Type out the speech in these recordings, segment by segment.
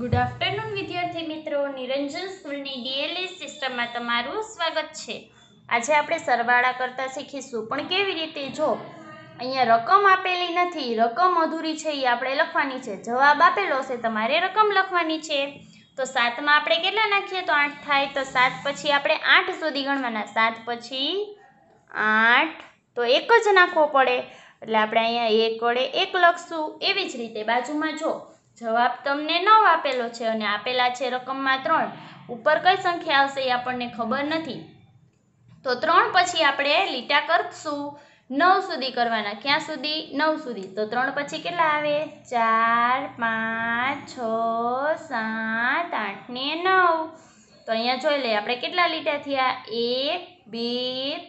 good afternoon વિદ્યાર્થી મિત્રો નિરંજન સ્કૂલની ડીએલએસ e સિસ્ટમમાં તમારું સ્વાગત છે આજે આપણે સરવાળા કરતાં શીખીશું પણ કેવી રીતે જો અહીંયા રકમ આપેલી નથી રકમ અધૂરી છે એ આપણે લખવાની છે જવાબ આપેલો છે તમારે રકમ લખવાની છે તો સાતમાં આપણે કેટલા નાખીએ તો આઠ થાય તો સાત પછી આપણે આઠ સુધી ગણવાના સાત પછી આઠ તો એક જ નાખવો પડે એટલે આપણે અહીંયા એક વડે એક લખશું એવી જ રીતે બાજુમાં જો જવાબ તમને નવ આપેલો છે અને આપેલા છે રકમમાં ત્રણ ઉપર કઈ સંખ્યા આવશે એ આપણને ખબર નથી તો ત્રણ પછી આપણે લીટા કરશું નવ સુધી કરવાના ક્યાં સુધી નવ સુધી તો ત્રણ પછી કેટલા આવે ચાર પાંચ છ સાત આઠ ને નવ તો અહીંયા જોઈ લઈએ આપણે કેટલા લીટા થયા એક બે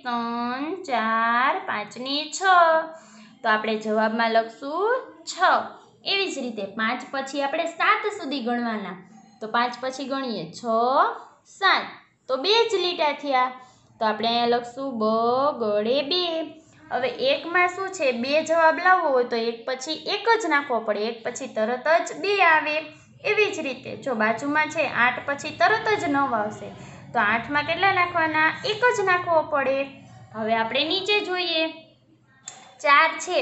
ત્રણ ચાર પાંચ ને છ તો આપણે જવાબમાં લખશું છ એવી જ રીતે પાંચ પછી આપણે સાત સુધી ગણવાના તો પાંચ પછી ગણીએ છ સાત તો બે જ લીટા થયા તો આપણે અહીંયા લખશું બ ગળે બે હવે એકમાં શું છે બે જવાબ લાવવો હોય તો એક પછી એક જ નાખવો પડે એક પછી તરત જ બે આવે એવી જ રીતે જો બાજુમાં છે આઠ પછી તરત જ નવ આવશે તો આઠમાં કેટલા નાખવાના એક જ નાખવો પડે હવે આપણે નીચે જોઈએ ચાર છે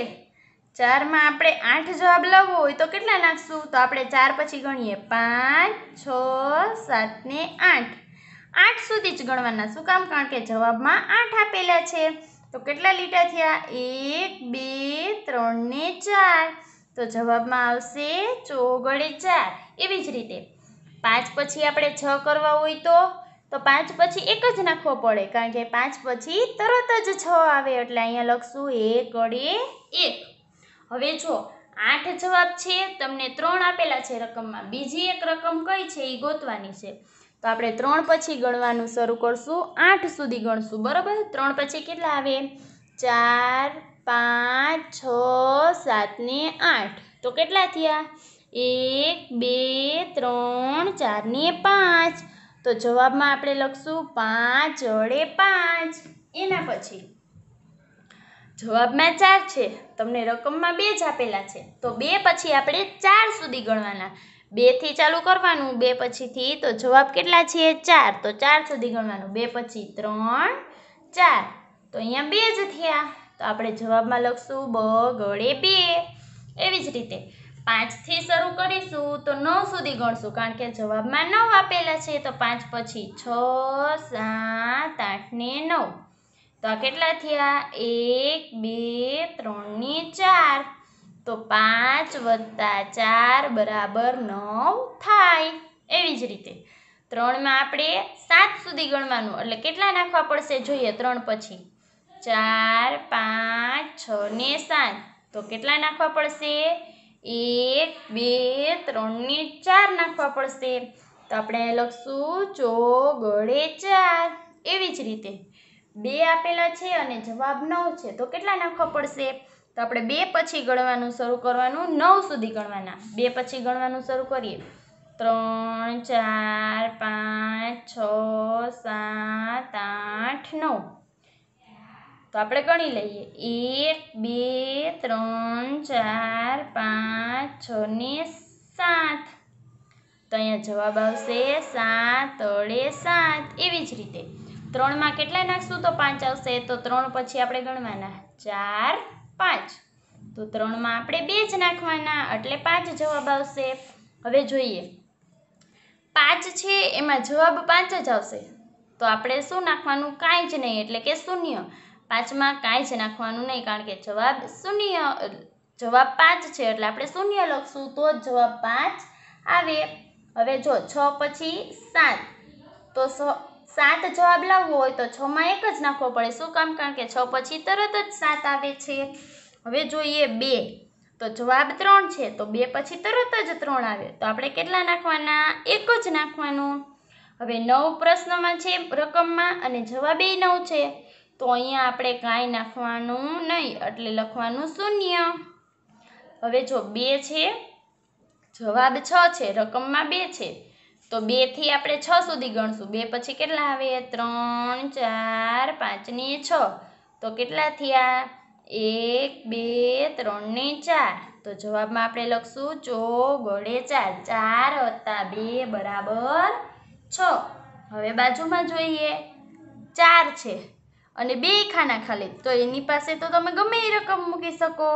ચારમાં આપણે આઠ જવાબ લાવવો હોય તો કેટલા નાખશું તો આપણે ચાર પછી ગણીએ પાંચ છ સાત ને આઠ આઠ સુધી જ ગણવાના શું કામ કારણ કે જવાબમાં આઠ આપેલા છે તો કેટલા લીટા થયા એક બે ત્રણ ને ચાર તો જવાબમાં આવશે ચોગડે ચાર એવી જ રીતે પાંચ પછી આપણે છ કરવા હોય તો તો પાંચ પછી એક જ નાખવો પડે કારણ કે પાંચ પછી તરત જ છ આવે એટલે અહીંયા લખશું એક અડે એક હવે જો આઠ જવાબ છે તમને ત્રણ આપેલા છે રકમમાં બીજી એક રકમ કઈ છે એ ગોતવાની છે તો આપણે ત્રણ પછી ગણવાનું શરૂ કરશું આઠ સુધી ગણશું બરાબર ત્રણ પછી કેટલા આવે ચાર પાંચ છ સાત ને આઠ તો કેટલા થયા એક બે ત્રણ ચાર ને પાંચ તો જવાબમાં આપણે લખશું પાંચ અડે પાંચ એના પછી જવાબમાં ચાર છે તમને રકમમાં બે જ આપેલા છે તો બે પછી આપણે ચાર સુધી ગણવાના બેથી ચાલુ કરવાનું બે પછીથી તો જવાબ કેટલા છે ચાર તો ચાર સુધી ગણવાનું બે પછી ત્રણ ચાર તો અહીંયા બે જ થયા તો આપણે જવાબમાં લખશું બ ગળે બે એવી જ રીતે પાંચથી શરૂ કરીશું તો નવ સુધી ગણશું કારણ કે જવાબમાં નવ આપેલા છે તો પાંચ પછી છ સાત આઠ ને નવ તો આ કેટલા થયા એક બે ત્રણની ચાર તો પાંચ વત્તા ચાર બરાબર નવ થાય એવી જ રીતે ત્રણમાં આપણે સાત સુધી ગણવાનું એટલે કેટલા નાખવા પડશે જોઈએ ત્રણ પછી ચાર પાંચ છ ને સાત તો કેટલા નાખવા પડશે એક બે ત્રણની ચાર નાખવા પડશે તો આપણે લખશું ચો ગળે ચાર એવી જ રીતે બે આપેલા છે અને જવાબ નવ છે તો કેટલા નાખવા પડશે તો આપણે બે પછી ગણવાનું શરૂ કરવાનું નવ સુધી ગણવાના બે પછી ગણવાનું શરૂ કરીએ ત્રણ ચાર પાંચ છ સાત આઠ નવ તો આપણે ગણી લઈએ એક બે ત્રણ ચાર પાંચ છ ને સાત તો અહીંયા જવાબ આવશે સાત અડે સાત એવી જ રીતે ત્રણમાં કેટલા નાખશું તો પાંચ આવશે તો ત્રણ પછી આપણે ગણવાના ચાર પાંચ તો ત્રણમાં આપણે બે જ નાખવાના એટલે પાંચ જવાબ આવશે હવે જોઈએ પાંચ છે એમાં જવાબ પાંચ જ આવશે તો આપણે શું નાખવાનું કાંઈ જ નહીં એટલે કે શૂન્ય પાંચમાં કાંઈ જ નાખવાનું નહીં કારણ કે જવાબ શૂન્ય જવાબ પાંચ છે એટલે આપણે શૂન્ય લખશું તો જ જવાબ પાંચ આવે હવે જો છ પછી સાત તો સાત જવાબ લાવવો હોય તો છમાં એક જ નાખવો પડે શું કામ કારણ કે છ પછી તરત જ સાત આવે છે હવે જોઈએ બે તો જવાબ ત્રણ છે તો બે પછી તરત જ ત્રણ આવે તો આપણે કેટલા નાખવાના એક જ નાખવાનું હવે નવ પ્રશ્નમાં છે રકમમાં અને જવાબ એ નવ છે તો અહીંયા આપણે કાંઈ નાખવાનું નહીં એટલે લખવાનું શૂન્ય હવે જો બે છે જવાબ છ છે રકમમાં બે છે તો બેથી આપણે છ સુધી ગણશું બે પછી કેટલા આવે ત્રણ ચાર પાંચ ની છ તો કેટલા થયા એક બે ત્રણ ને ચાર તો જવાબમાં આપણે લખશું ચો ગળે ચાર ચાર વત્તા બે બરાબર છ હવે બાજુમાં જોઈએ ચાર છે અને બે ખાના ખાલી તો એની પાસે તો તમે ગમે એ રકમ મૂકી શકો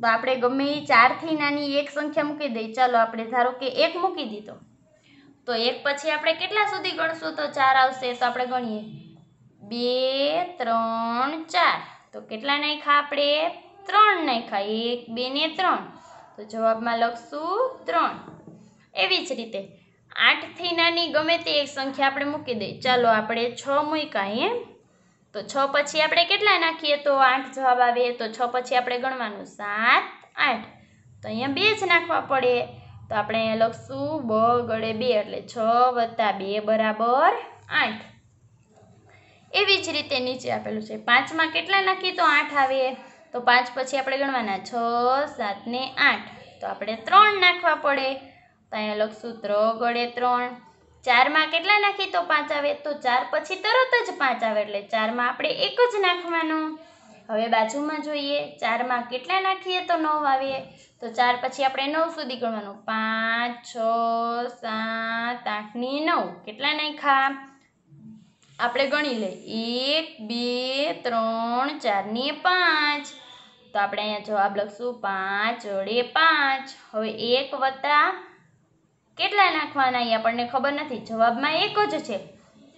તો આપણે ગમે એ ચારથી નાની એક સંખ્યા મૂકી દઈએ ચાલો આપણે ધારો કે એક મૂકી દીધો તો એક પછી આપણે કેટલા સુધી ગણશું તો ચાર આવશે તો આપણે ગણીએ બે ત્રણ ચાર તો કેટલા નાખ્યા આપણે ત્રણ નાખ્યા એક બે ને ત્રણ તો જવાબમાં લખશું ત્રણ એવી જ રીતે આઠથી નાની ગમે તે એક સંખ્યા આપણે મૂકી દઈએ ચાલો આપણે છ મૂક્યા એમ તો છ પછી આપણે કેટલા નાખીએ તો આઠ જવાબ આવે તો છ પછી આપણે ગણવાનું સાત આઠ તો અહીંયા બે જ નાખવા પડે તો આપણે લખશું બ ગળે બે એટલે છ વત્તા બે બરાબર આઠ એવી જ રીતે નીચે આપેલું છે પાંચમાં કેટલા નાખીએ તો આઠ આવે તો પાંચ પછી આપણે ગણવાના છ સાત ને આઠ તો આપણે ત્રણ નાખવા પડે તો અહીંયા લખશું ત્ર ગળે ત્રણ ચારમાં કેટલા નાખીએ તો પાંચ આવે તો ચાર પછી તરત જ પાંચ આવે એટલે ચારમાં આપણે એક જ નાખવાનું હવે બાજુમાં જોઈએ ચારમાં કેટલા નાખીએ તો નવ આવીએ તો ચાર પછી આપણે નવ સુધી ગણવાનું પાંચ છ સાત આઠની નવ કેટલા નાખ્યા આપણે ગણી લઈએ એક બે ત્રણ ચારની પાંચ તો આપણે અહીંયા જવાબ લખશું પાંચ વડે પાંચ હવે એક વત્તા કેટલા નાખવાના એ આપણને ખબર નથી જવાબમાં એક જ છે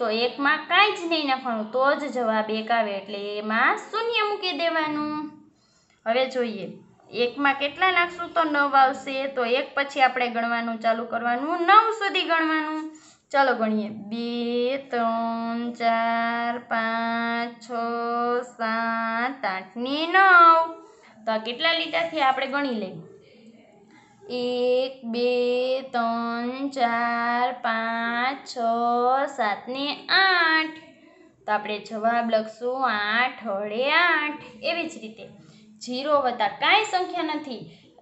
તો એકમાં કાંઈ જ નહીં નાખવાનું તો જ જવાબ એક આવે એટલે એમાં શૂન્ય મૂકી દેવાનું હવે જોઈએ એકમાં કેટલા નાખશું તો નવ આવશે તો એક પછી આપણે ગણવાનું ચાલુ કરવાનું નવ સુધી ગણવાનું ચાલો ગણીએ બે ત્રણ ચાર પાંચ છ સાત આઠ ને નવ તો કેટલા લીટા આપણે ગણી લઈએ એક બે ત્રણ ચાર પાંચ છ સાત ને આઠ તો આપણે જવાબ લખશું આઠ અડે આઠ એવી જ રીતે જીરો વત્તા કાંઈ સંખ્યા નથી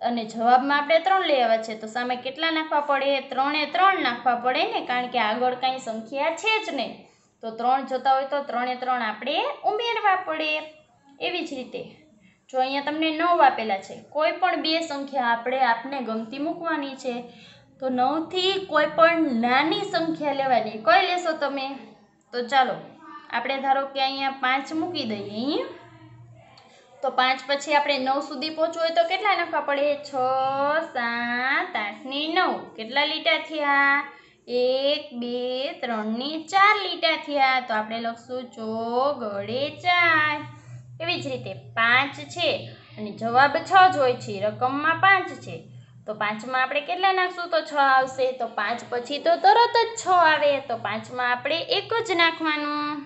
અને જવાબમાં આપણે ત્રણ લેવા છે તો સામે કેટલા નાખવા પડે ત્રણે ત્રણ નાખવા પડે ને કારણ કે આગળ કાંઈ સંખ્યા છે જ નહીં તો ત્રણ જોતા હોય તો ત્રણે ત્રણ આપણે ઉમેરવા પડે એવી જ રીતે જો અહીંયા તમને નવ આપેલા છે કોઈ પણ બે સંખ્યા આપણે આપને ગમતી મૂકવાની છે તો નવથી કોઈ પણ નાની સંખ્યા લેવાની કઈ લેશો તમે તો ચાલો આપણે ધારો કે અહીંયા પાંચ મૂકી દઈએ અહીંયા તો પાંચ પછી આપણે નવ સુધી પહોંચવું હોય તો કેટલા નાખવા પડે છ સાત આઠની નવ કેટલા લીટા થયા એક બે ત્રણની ચાર લીટા થયા તો આપણે લખશું ચો ગળે ચાર એવી જ રીતે પાંચ છે અને જવાબ છ જ હોય છે રકમમાં પાંચ છે તો પાંચમાં આપણે કેટલા નાખશું તો છ આવશે તો પાંચ પછી તો તરત જ છ આવે તો પાંચમાં આપણે એક જ નાખવાનું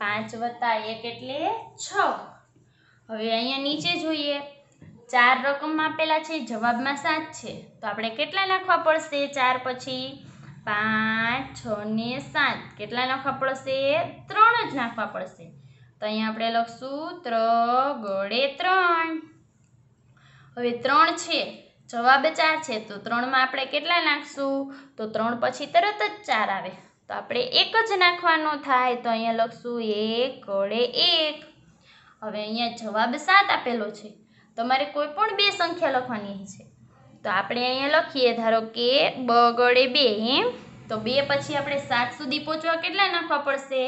પાંચ વત્તા એક એટલે છ હવે અહીંયા નીચે જોઈએ ચાર રકમ આપેલા છે જવાબમાં સાત છે તો આપણે કેટલા નાખવા પડશે ચાર પછી પાંચ છ ને સાત કેટલા નાખવા પડશે ત્રણ જ નાખવા પડશે તો અહીંયા આપણે લખશું ત્ર ગળે ત્રણ હવે ત્રણ છે જવાબ ચાર છે તો ત્રણમાં આપણે કેટલા નાખશું તો ત્રણ પછી તરત જ ચાર આવે તો આપણે એક જ નાખવાનો થાય તો અહીંયા લખશું એક ગળે એક હવે અહીંયા જવાબ સાત આપેલો છે તમારે કોઈ પણ બે સંખ્યા લખવાની છે તો આપણે અહીંયા લખીએ ધારો કે બ ગળે બે એમ તો બે પછી આપણે સાત સુધી પહોંચવા કેટલા નાખવા પડશે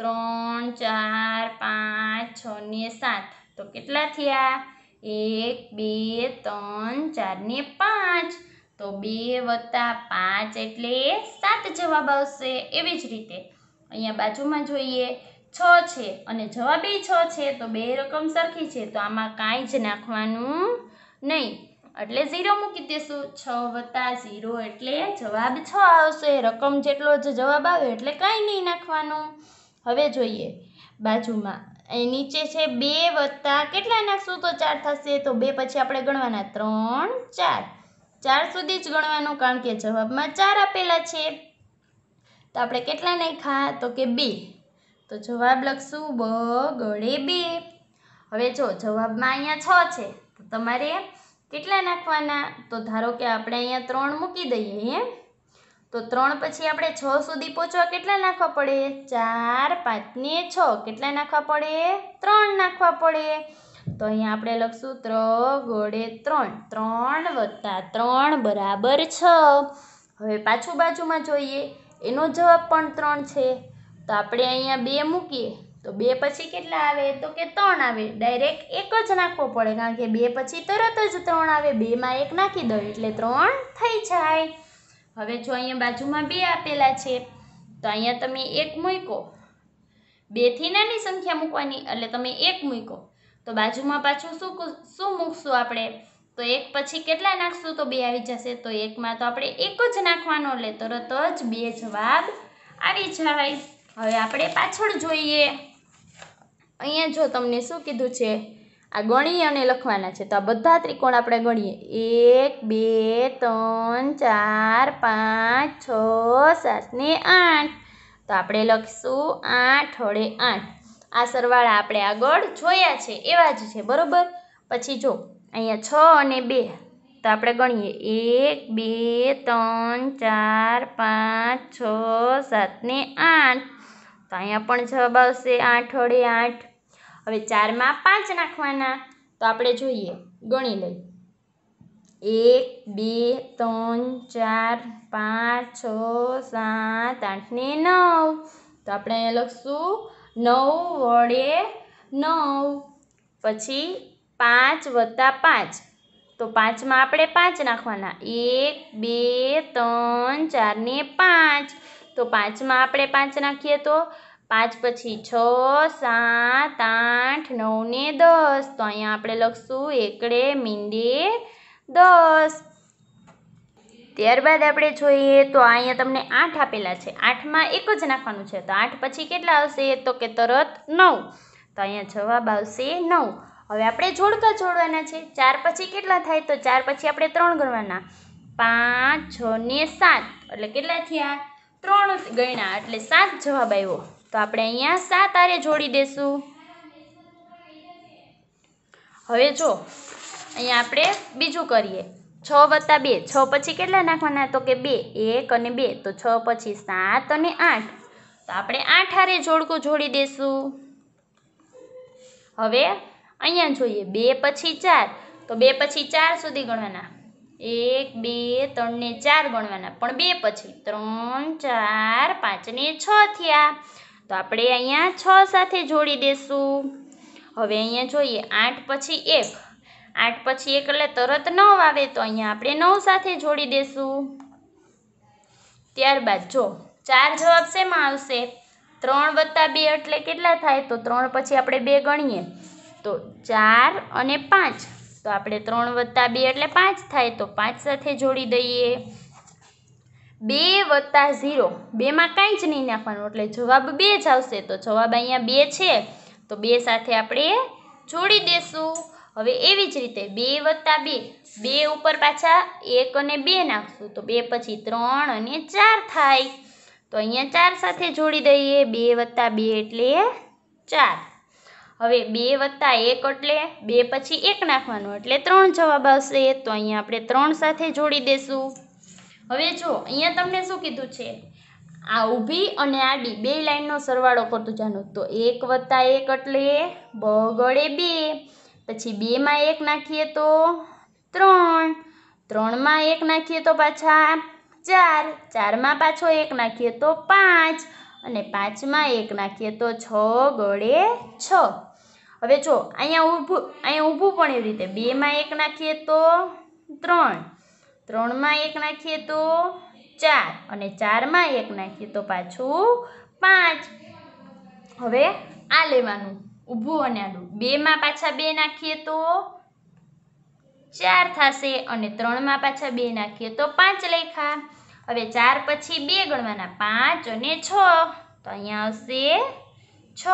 ત્રણ ચાર પાંચ છ ને સાત તો કેટલા થયા એક બે ત્રણ ચાર ને પાંચ તો બે વત્તા પાંચ એટલે સાત જવાબ આવશે એવી જ રીતે અહીંયા બાજુમાં જોઈએ છ છે અને જવાબ એ છ છે તો બે રકમ સરખી છે તો આમાં કાંઈ જ નાખવાનું નહીં એટલે ઝીરો મૂકી દેશું છ વત્તા ઝીરો એટલે જવાબ છ આવશે રકમ જેટલો જ જવાબ આવે એટલે કાંઈ નહીં નાખવાનું હવે જોઈએ બાજુમાં નીચે છે બે વત્તા કેટલા નાખશું તો ચાર થશે તો બે પછી આપણે ગણવાના ત્રણ ચાર ચાર સુધી જ ગણવાનું કારણ કે જવાબમાં ચાર આપેલા છે તો આપણે કેટલા નાખા તો કે બે તો જવાબ લખશું બ ગળે બે હવે જો જવાબમાં અહીંયા છ છે તો તમારે કેટલા નાખવાના તો ધારો કે આપણે અહીંયા ત્રણ મૂકી દઈએ એમ તો ત્રણ પછી આપણે છ સુધી પહોંચવા કેટલા નાખવા પડે ચાર પાંચ ને છ કેટલા નાખવા પડે ત્રણ નાખવા પડે તો અહીંયા આપણે લખશું ત્ર ગોળે ત્રણ ત્રણ વત્તા ત્રણ બરાબર છ હવે પાછું બાજુમાં જોઈએ એનો જવાબ પણ ત્રણ છે તો આપણે અહીંયા બે મૂકીએ તો બે પછી કેટલા આવે તો કે ત્રણ આવે ડાયરેક્ટ એક જ નાખવો પડે કારણ કે બે પછી તરત જ ત્રણ આવે બેમાં એક નાખી દો એટલે ત્રણ થઈ જાય હવે જો અહીંયા બાજુમાં બે આપેલા છે તો અહીંયા તમે એક મૂકો બેથી નાની સંખ્યા મૂકવાની એટલે તમે એક મૂકો તો બાજુમાં પાછું શું શું મૂકશું આપણે તો એક પછી કેટલા નાખશું તો બે આવી જશે તો એકમાં તો આપણે એક જ નાખવાનો એટલે તરત જ બે જવાબ આવી જાય હવે આપણે પાછળ જોઈએ અહીંયા જો તમને શું કીધું છે આ ગણી અને લખવાના છે તો આ બધા ત્રિકોણ આપણે ગણીએ એક બે ત્રણ ચાર પાંચ છ સાત ને આઠ તો આપણે લખીશું આઠ વડે આઠ આ સરવાળા આપણે આગળ જોયા છે એવા જ છે બરાબર પછી જો અહીંયા છ અને બે તો આપણે ગણીએ એક બે ત્રણ ચાર પાંચ છ સાત ને આઠ તો અહીંયા પણ જવાબ આવશે આઠ વડે આઠ હવે ચારમાં પાંચ નાખવાના તો આપણે જોઈએ ગણી લઈ એક બે ત્રણ ચાર પાંચ છ સાત આઠ ને નવ તો આપણે લખશું નવ વડે નવ પછી પાંચ વત્તા પાંચ તો પાંચમાં આપણે પાંચ નાખવાના એક બે ત્રણ ચાર ને પાંચ તો પાંચમાં આપણે પાંચ નાખીએ તો પાંચ પછી છ સાત આઠ નવ ને દસ તો અહીંયા આપણે લખશું એકડે મીંડે દસ ત્યારબાદ આપણે જોઈએ તો અહીંયા તમને આઠ આપેલા છે આઠમાં એક જ નાખવાનું છે તો આઠ પછી કેટલા આવશે તો કે તરત નવ તો અહીંયા જવાબ આવશે નવ હવે આપણે જોડકા જોડવાના છે ચાર પછી કેટલા થાય તો ચાર પછી આપણે ત્રણ ગણવાના પાંચ છ ને સાત એટલે કેટલા થયા ત્રણ ગણ્યા એટલે સાત જવાબ આવ્યો તો આપણે અહીંયા સાત આરે જોડી દેશું હવે જો અહીંયા આપણે બીજું કરીએ છ વત્તા બે છ પછી કેટલા નાખવાના તો કે બે એક અને બે તો છ પછી સાત અને આઠ તો આપણે આઠ હારે જોડકું જોડી દેશું હવે અહીંયા જોઈએ બે પછી ચાર તો બે પછી ચાર સુધી ગણવાના એક બે ત્રણને ચાર ગણવાના પણ બે પછી ત્રણ ચાર પાંચ ને છ થયા તો આપણે અહીંયા છ સાથે જોડી દેશું હવે અહીંયા જોઈએ આઠ પછી એક આઠ પછી એક એટલે તરત નવ આવે તો અહીંયા આપણે નવ સાથે જોડી દેશું ત્યારબાદ જો ચાર જવાબ શેમાં આવશે ત્રણ વત્તા બે એટલે કેટલા થાય તો ત્રણ પછી આપણે બે ગણીએ તો ચાર અને પાંચ તો આપણે ત્રણ વત્તા બે એટલે પાંચ થાય તો પાંચ સાથે જોડી દઈએ બે વત્તા ઝીરો બેમાં કાંઈ જ નહીં નાખવાનું એટલે જવાબ બે જ આવશે તો જવાબ અહીંયા બે છે તો બે સાથે આપણે જોડી દેશું હવે એવી જ રીતે બે વત્તા બે બે ઉપર પાછા એક અને બે નાખશું તો બે પછી ત્રણ અને ચાર થાય તો અહીંયા ચાર સાથે જોડી દઈએ બે વત્તા બે એટલે ચાર હવે બે વત્તા એક એટલે બે પછી એક નાખવાનું એટલે ત્રણ જવાબ આવશે તો અહીંયા આપણે ત્રણ સાથે જોડી દેશું હવે જો અહીંયા તમને શું કીધું છે આ ઊભી અને આડી બે લાઈનનો સરવાળો કરતું જવાનું તો એક વત્તા એક એટલે બગડે બે પછી બેમાં એક નાખીએ તો ત્રણ ત્રણમાં એક નાખીએ તો પાછા ચાર ચારમાં પાછો એક નાખીએ તો પાંચ અને પાંચમાં એક નાખીએ તો છ ગળે છ હવે જો અહીંયા ઊભું અહીંયા ઊભું પણ એવી રીતે બેમાં એક નાખીએ તો ત્રણ ત્રણમાં એક નાખીએ તો ચાર અને ચારમાં એક નાખીએ તો પાછું પાંચ હવે આ લેવાનું ઊભું અને આડું બેમાં પાછા બે નાખીએ તો ચાર થશે અને ત્રણમાં પાછા બે નાખીએ તો પાંચ લેખા હવે ચાર પછી બે ગણવાના પાંચ અને છ તો અહીંયા આવશે છ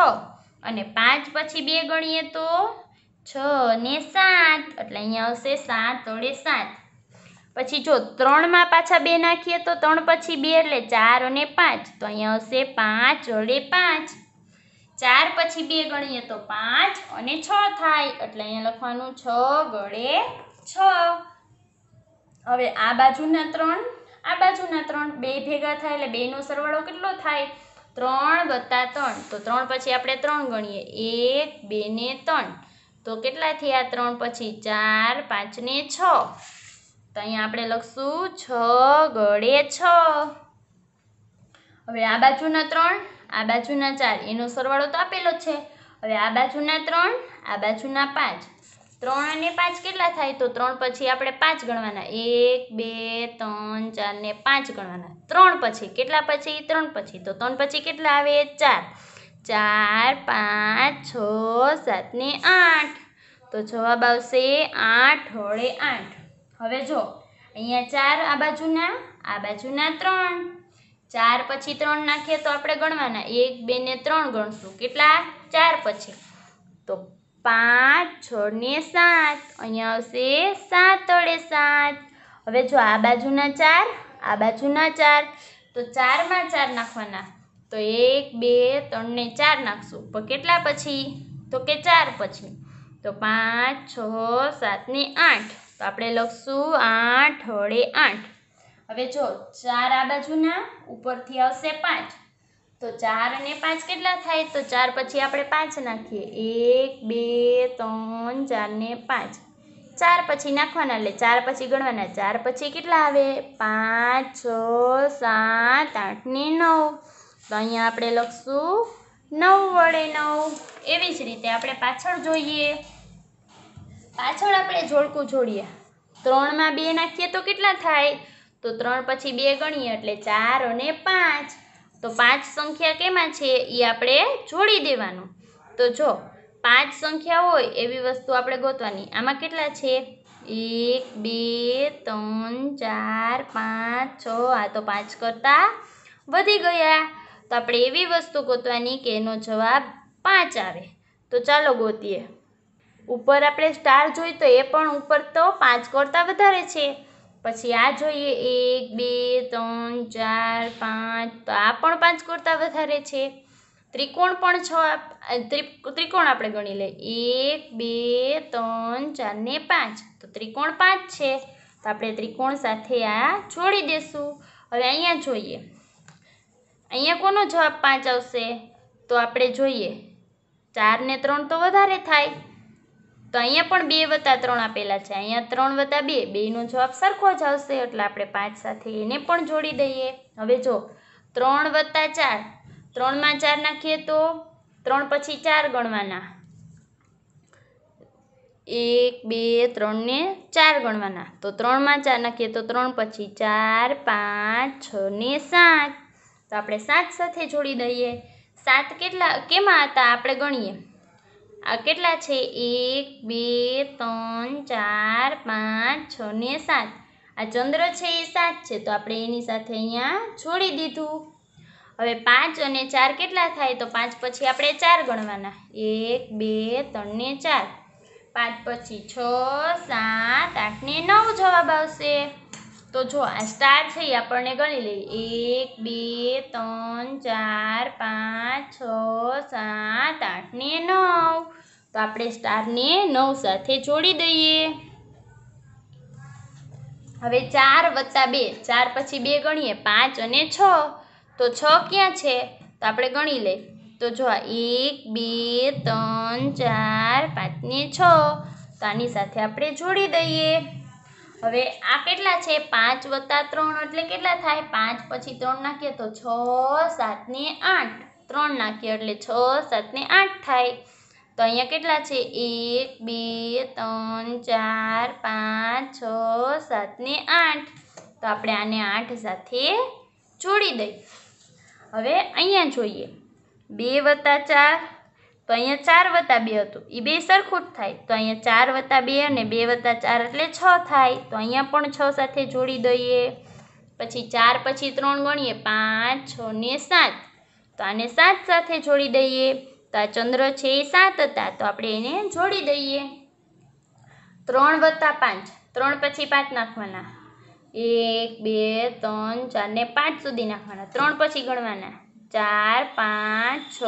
અને પાંચ પછી બે ગણીએ તો છ અને સાત એટલે અહીંયા આવશે સાત વડે સાત પછી જો ત્રણમાં પાછા બે નાખીએ તો ત્રણ પછી બે એટલે ચાર અને પાંચ તો અહીંયા હશે પાંચ અડે પાંચ ચાર પછી બે ગણીએ તો પાંચ અને છ થાય એટલે અહીંયા લખવાનું છ ગળે છ હવે આ બાજુના ત્રણ આ બાજુના ત્રણ બે ભેગા થાય એટલે બેનો સરવાળો કેટલો થાય ત્રણ વત્તા ત્રણ તો ત્રણ પછી આપણે ત્રણ ગણીએ એક બે ને ત્રણ તો કેટલા થયા ત્રણ પછી ચાર પાંચ ને છ તો અહીંયા આપણે લખશું છ ગળે છ હવે આ બાજુના ત્રણ આ બાજુના ચાર એનો સરવાળો તો આપેલો છે હવે આ બાજુના ત્રણ આ બાજુના પાંચ ત્રણ અને પાંચ કેટલા થાય તો ત્રણ પછી આપણે પાંચ ગણવાના એક બે ત્રણ ચાર ને પાંચ ગણવાના ત્રણ પછી કેટલા પછી ત્રણ પછી તો ત્રણ પછી કેટલા આવે ચાર ચાર પાંચ છ સાત ને આઠ તો જવાબ આવશે આઠ વડે આઠ હવે જો અહીંયા ચાર આ બાજુના આ બાજુના ત્રણ ચાર પછી ત્રણ નાખીએ તો આપણે ગણવાના એક બે ને ત્રણ ગણશું કેટલા ચાર પછી તો પાંચ છ ને સાત અહીંયા આવશે સાત અડે સાત હવે જો આ બાજુના ચાર આ બાજુના ચાર તો ચારમાં ચાર નાખવાના તો એક બે ત્રણ ને ચાર નાખશું તો કેટલા પછી તો કે ચાર પછી તો પાંચ છ સાત ને આઠ તો આપણે લખશું આઠ વડે આઠ હવે જો ચાર આ બાજુના ઉપરથી આવશે પાંચ તો ચાર અને પાંચ કેટલા થાય તો ચાર પછી આપણે પાંચ નાખીએ એક બે ત્રણ ચાર ને પાંચ ચાર પછી નાખવાના એટલે ચાર પછી ગણવાના ચાર પછી કેટલા આવે પાંચ છ સાત આઠ ને નવ તો અહીંયા આપણે લખશું નવ વડે નવ એવી જ રીતે આપણે પાછળ જોઈએ પાછળ આપણે જોડકું જોડીએ ત્રણમાં બે નાખીએ તો કેટલા થાય તો ત્રણ પછી બે ગણીએ એટલે ચાર અને પાંચ તો પાંચ સંખ્યા કેમાં છે એ આપણે જોડી દેવાનું તો જો પાંચ સંખ્યા હોય એવી વસ્તુ આપણે ગોતવાની આમાં કેટલા છે એક બે ત્રણ ચાર પાંચ છ આ તો પાંચ કરતાં વધી ગયા તો આપણે એવી વસ્તુ ગોતવાની કે એનો જવાબ પાંચ આવે તો ચાલો ગોતીએ ઉપર આપણે સ્ટાર જોઈએ તો એ પણ ઉપર તો પાંચ કરતાં વધારે છે પછી આ જોઈએ એક બે ત્રણ ચાર પાંચ તો આ પણ પાંચ કરતાં વધારે છે ત્રિકોણ પણ છ ત્રિકોણ આપણે ગણી લઈએ એક બે ત્રણ ચાર ને પાંચ તો ત્રિકોણ પાંચ છે તો આપણે ત્રિકોણ સાથે આ છોડી દેશું હવે અહીંયા જોઈએ અહીંયા કોનો જવાબ પાંચ આવશે તો આપણે જોઈએ ચાર ને ત્રણ તો વધારે થાય તો અહીંયા પણ બે વત્તા ત્રણ આપેલા છે અહીંયા ત્રણ વત્તા બે બેનો જવાબ સરખો જ આવશે એટલે આપણે પાંચ સાથે એને પણ જોડી દઈએ હવે જો ત્રણ વત્તા ચાર ત્રણમાં ચાર નાખીએ તો ત્રણ પછી ચાર ગણવાના એક બે ત્રણને ચાર ગણવાના તો ત્રણમાં ચાર નાખીએ તો ત્રણ પછી ચાર પાંચ છ ને સાત તો આપણે સાત સાથે જોડી દઈએ સાત કેટલા કેમાં હતા આપણે ગણીએ આ કેટલા છે એક બે ત્રણ ચાર પાંચ છ ને સાત આ ચંદ્ર છે એ સાત છે તો આપણે એની સાથે અહીંયા છોડી દીધું હવે પાંચ અને ચાર કેટલા થાય તો પાંચ પછી આપણે ચાર ગણવાના એક બે ત્રણ ને ચાર પાંચ પછી છ સાત આઠ ને નવ જવાબ આવશે તો જો આ સ્ટાર છે એ આપણને ગણી લઈએ એક બે ત્રણ ચાર પાંચ છ સાત આઠ ને નવ તો આપણે સ્ટારને નવ સાથે જોડી દઈએ હવે ચાર વત્તા બે ચાર પછી બે ગણીએ પાંચ અને છ તો છ ક્યાં છે તો આપણે ગણી લઈએ તો જો એક બે ત્રણ ચાર પાંચ ને છ તો આની સાથે આપણે જોડી દઈએ હવે આ કેટલા છે પાંચ વત્તા ત્રણ એટલે કેટલા થાય પાંચ પછી ત્રણ નાખીએ તો છ સાત ને આઠ ત્રણ નાખીએ એટલે છ સાત ને આઠ થાય તો અહીંયા કેટલા છે એક બે ત્રણ ચાર પાંચ છ સાત ને આઠ તો આપણે આને આઠ સાથે જોડી દઈએ હવે અહીંયા જોઈએ બે વત્તા ચાર તો અહીંયા ચાર વત્તા બે હતું એ બે સરખું જ થાય તો અહીંયા ચાર વત્તા બે અને બે વત્તા ચાર એટલે છ થાય તો અહીંયા પણ છ સાથે જોડી દઈએ પછી ચાર પછી ત્રણ ગણીએ પાંચ છ ને સાત તો આને સાત સાથે જોડી દઈએ તો આ ચંદ્ર છે એ સાત હતા તો આપણે એને જોડી દઈએ ત્રણ વત્તા પાંચ ત્રણ પછી પાંચ નાખવાના એક બે ત્રણ ચાર ને પાંચ સુધી નાખવાના ત્રણ પછી ગણવાના ચાર પાંચ છ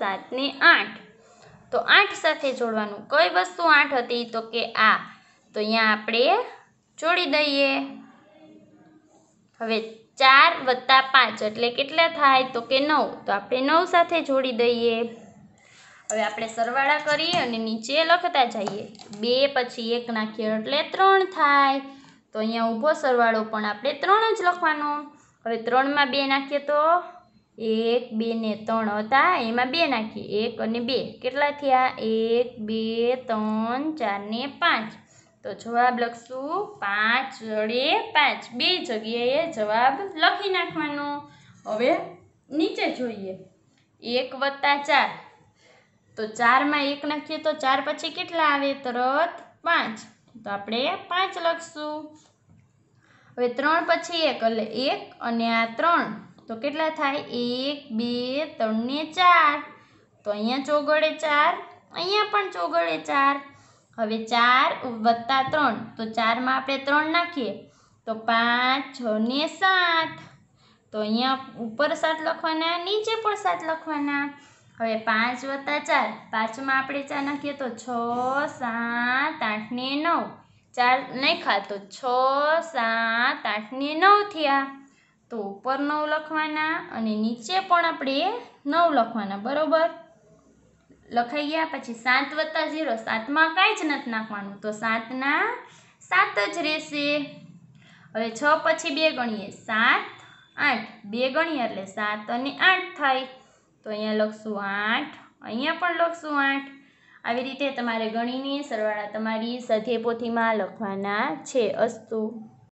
સાત ને આઠ તો આઠ સાથે જોડવાનું કઈ વસ્તુ આઠ હતી તો કે આ તો અહીંયા આપણે જોડી દઈએ હવે ચાર વત્તા પાંચ એટલે કેટલા થાય તો કે નવ તો આપણે નવ સાથે જોડી દઈએ હવે આપણે સરવાળા કરીએ અને નીચે લખતા જઈએ બે પછી એક નાખીએ એટલે ત્રણ થાય તો અહીંયા ઊભો સરવાળો પણ આપણે ત્રણ જ લખવાનો હવે ત્રણમાં બે નાખીએ તો એક બે ને ત્રણ હતા એમાં બે નાખીએ એક અને બે કેટલા થયા એક બે ત્રણ ચાર ને પાંચ તો જવાબ લખશું પાંચ વડે પાંચ બે જગ્યાએ જવાબ લખી નાખવાનો હવે નીચે જોઈએ એક વત્તા ચાર તો ચારમાં એક નાખીએ તો ચાર પછી કેટલા આવે તરત પાંચ તો આપણે પાંચ લખશું હવે ત્રણ પછી એક એટલે એક અને આ ત્રણ तो के थाय एक बे ते चार तो अँ चौगड़े चार अँ चौगड़े चार हम चार वत्ता त्र तो चार में आप त्र नाखी तो पांच छ ने सात तो अँपर सात लखवा नीचे पर सात लखवा हमें पांच वत्ता चार पांच में आप चार नाखी तो छत आठ ने नौ चार नहीं खा तो छत आठ ने नौ थिया તો ઉપર નવ લખવાના અને નીચે પણ આપણે નવ લખવાના બરોબર લખાઈ ગયા પછી સાત વત્તા ઝીરો સાતમાં કાંઈ જ નથી નાખવાનું તો સાતના સાત જ રહેશે હવે છ પછી બે ગણીએ સાત આઠ બે ગણીએ એટલે સાત અને આઠ થાય તો અહીંયા લખશું આઠ અહીંયા પણ લખશું આઠ આવી રીતે તમારે ગણીને સરવાળા તમારી સધે પોથીમાં લખવાના છે અસ્તુ